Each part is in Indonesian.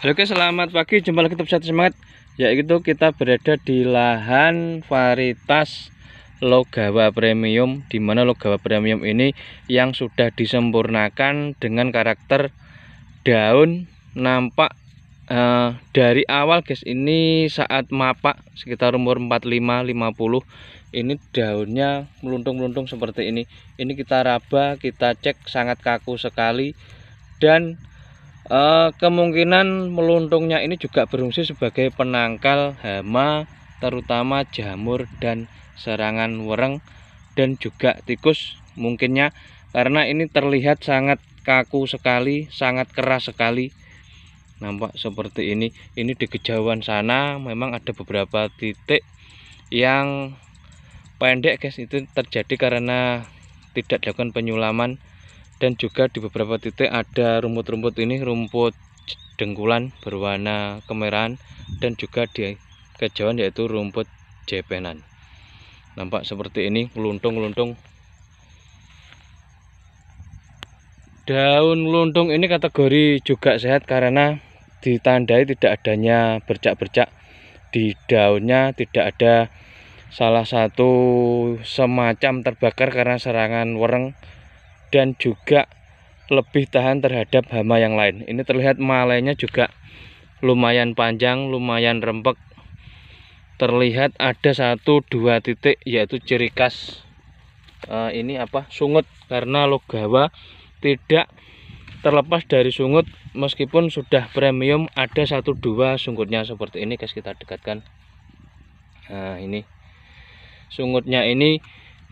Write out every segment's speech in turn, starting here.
Halo oke selamat pagi jumpa lagi tetap satu semangat itu kita berada di lahan varietas Logawa Premium di mana Logawa Premium ini yang sudah disempurnakan dengan karakter daun nampak eh, dari awal guys ini saat mapak sekitar umur 45 50 ini daunnya meluntung-meluntung seperti ini ini kita raba kita cek sangat kaku sekali dan Eh, kemungkinan meluntungnya ini juga berfungsi sebagai penangkal hama terutama jamur dan serangan wereng dan juga tikus mungkinnya karena ini terlihat sangat kaku sekali sangat keras sekali nampak seperti ini ini di kejauhan sana memang ada beberapa titik yang pendek guys itu terjadi karena tidak dilakukan penyulaman dan juga di beberapa titik ada rumput-rumput ini rumput dengkulan berwarna kemerahan dan juga di kejauhan yaitu rumput jepenan nampak seperti ini luntung-luntung daun luntung ini kategori juga sehat karena ditandai tidak adanya bercak-bercak di daunnya tidak ada salah satu semacam terbakar karena serangan wereng dan juga lebih tahan terhadap hama yang lain ini terlihat malainya juga lumayan panjang lumayan rempek terlihat ada satu dua titik yaitu ciri khas uh, ini apa sungut karena logawa tidak terlepas dari sungut meskipun sudah premium ada satu dua sungutnya seperti ini guys kita dekatkan nah ini sungutnya ini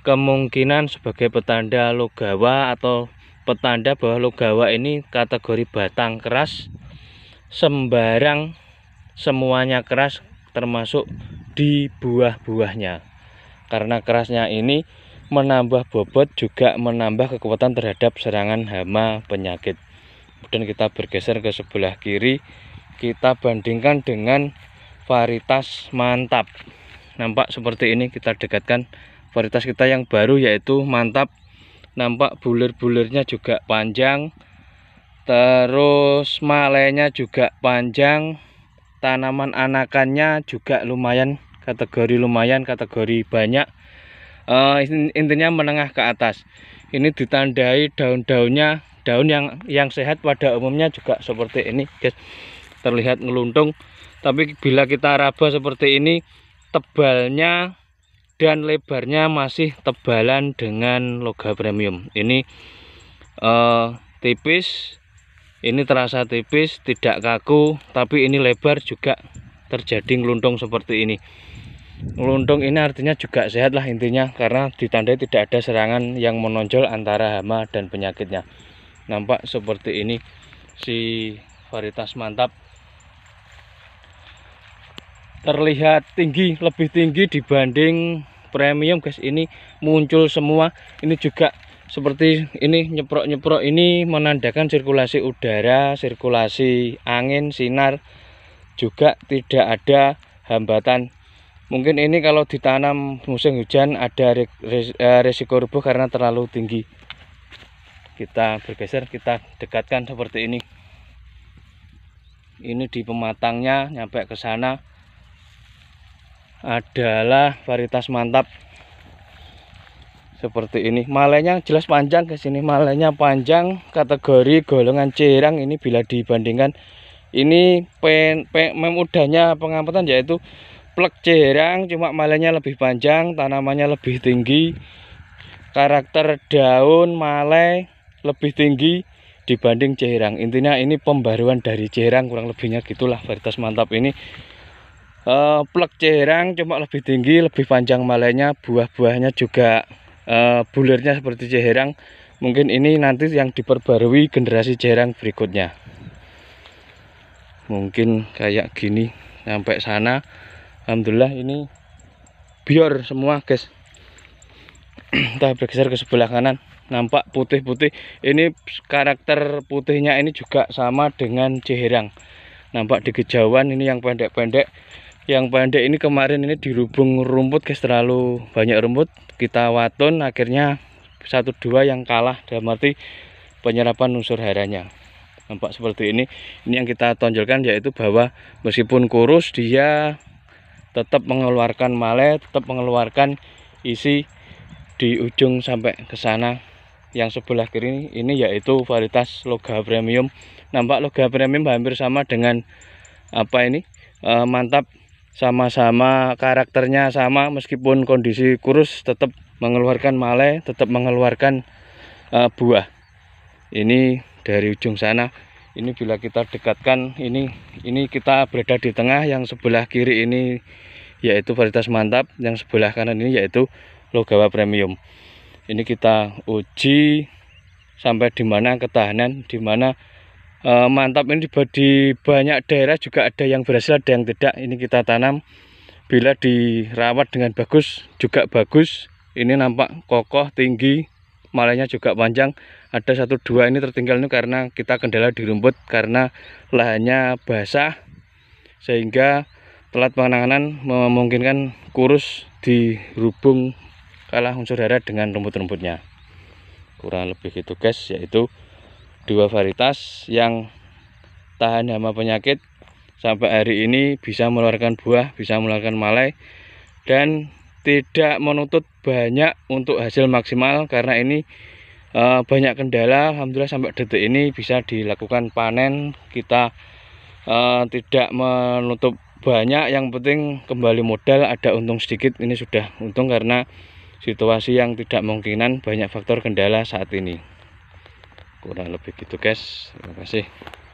kemungkinan sebagai petanda logawa atau petanda bahwa logawa ini kategori batang keras sembarang semuanya keras termasuk di buah-buahnya karena kerasnya ini menambah bobot juga menambah kekuatan terhadap serangan hama penyakit kemudian kita bergeser ke sebelah kiri kita bandingkan dengan varietas mantap nampak seperti ini kita dekatkan Varietas kita yang baru yaitu mantap nampak bulir-bulirnya juga panjang terus malenya juga panjang tanaman anakannya juga lumayan kategori lumayan kategori banyak uh, intinya menengah ke atas ini ditandai daun-daunnya daun yang yang sehat pada umumnya juga seperti ini guys terlihat ngeluntung tapi bila kita raba seperti ini tebalnya dan lebarnya masih tebalan dengan logam premium ini uh, tipis ini terasa tipis tidak kaku tapi ini lebar juga terjadi ngeluntung seperti ini ngeluntung ini artinya juga sehat lah intinya karena ditandai tidak ada serangan yang menonjol antara hama dan penyakitnya nampak seperti ini si varietas mantap terlihat tinggi lebih tinggi dibanding premium guys ini muncul semua ini juga seperti ini nyeprok-nyeprok ini menandakan sirkulasi udara sirkulasi angin sinar juga tidak ada hambatan mungkin ini kalau ditanam musim hujan ada eh, resiko rubuh karena terlalu tinggi kita bergeser kita dekatkan seperti ini ini di pematangnya nyampe ke sana adalah varietas mantap seperti ini malenya jelas panjang ke sini malenya panjang kategori golongan cerang ini bila dibandingkan ini pen, pen memudahnya pengamatan yaitu plek cerang cuma malenya lebih panjang tanamannya lebih tinggi karakter daun malai lebih tinggi dibanding cerang intinya ini pembaruan dari cerang kurang lebihnya gitulah varietas mantap ini uh, plek cerang cuma lebih tinggi lebih panjang malainya buah-buahnya juga uh, eh, bulirnya seperti cerang mungkin ini nanti yang diperbarui generasi cerang berikutnya mungkin kayak gini sampai sana Alhamdulillah ini biar semua guys kita bergeser ke sebelah kanan nampak putih-putih ini karakter putihnya ini juga sama dengan ciherang nampak di kejauhan ini yang pendek-pendek yang pendek ini kemarin ini dirubung rumput guys terlalu banyak rumput kita waton akhirnya satu dua yang kalah dalam arti penyerapan unsur haranya nampak seperti ini ini yang kita tonjolkan yaitu bahwa meskipun kurus dia tetap mengeluarkan malet tetap mengeluarkan isi di ujung sampai ke sana yang sebelah kiri ini, ini yaitu varietas loga premium nampak loga premium hampir sama dengan apa ini e, mantap sama-sama karakternya sama meskipun kondisi kurus tetap mengeluarkan malai tetap mengeluarkan uh, buah ini dari ujung sana ini bila kita dekatkan ini ini kita berada di tengah yang sebelah kiri ini yaitu varietas mantap yang sebelah kanan ini yaitu logawa premium ini kita uji sampai dimana ketahanan dimana mana Eh, mantap ini di, di banyak daerah juga ada yang berhasil ada yang tidak ini kita tanam bila dirawat dengan bagus juga bagus ini nampak kokoh tinggi malahnya juga panjang ada satu dua ini tertinggal ini karena kita kendala di rumput karena lahannya basah sehingga telat penanganan memungkinkan kurus di rubung kalah unsur darah dengan rumput-rumputnya kurang lebih itu guys yaitu dua varietas yang tahan hama penyakit sampai hari ini bisa mengeluarkan buah, bisa mengeluarkan malai dan tidak menutup banyak untuk hasil maksimal karena ini e, banyak kendala Alhamdulillah sampai detik ini bisa dilakukan panen kita e, tidak menutup banyak yang penting kembali modal ada untung sedikit ini sudah untung karena situasi yang tidak mungkinan banyak faktor kendala saat ini kurang lebih gitu guys terima kasih